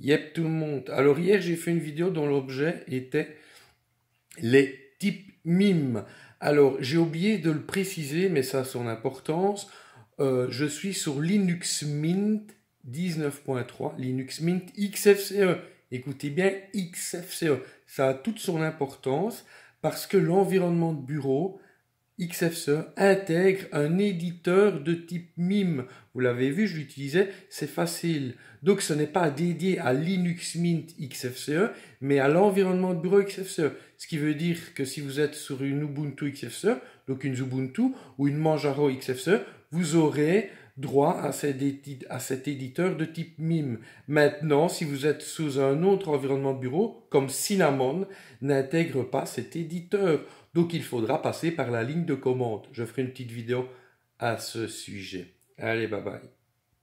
Yep tout le monde. Alors hier j'ai fait une vidéo dont l'objet était les types mimes. Alors j'ai oublié de le préciser mais ça a son importance. Euh, je suis sur Linux Mint 19.3, Linux Mint XFCE. Écoutez bien XFCE. Ça a toute son importance parce que l'environnement de bureau, XFCE intègre un éditeur de type MIME. Vous l'avez vu, je l'utilisais, c'est facile. Donc ce n'est pas dédié à Linux Mint XFCE, mais à l'environnement de bureau XFCE. Ce qui veut dire que si vous êtes sur une Ubuntu XFCE, donc une Ubuntu ou une Manjaro XFCE, vous aurez droit à cet, éditeur de type MIME. Maintenant, si vous êtes sous un autre environnement de bureau, comme Cinnamon, n'intègre pas cet éditeur. Donc il faudra passer par la ligne de commande. Je ferai une petite vidéo à ce sujet. Allez, bye bye.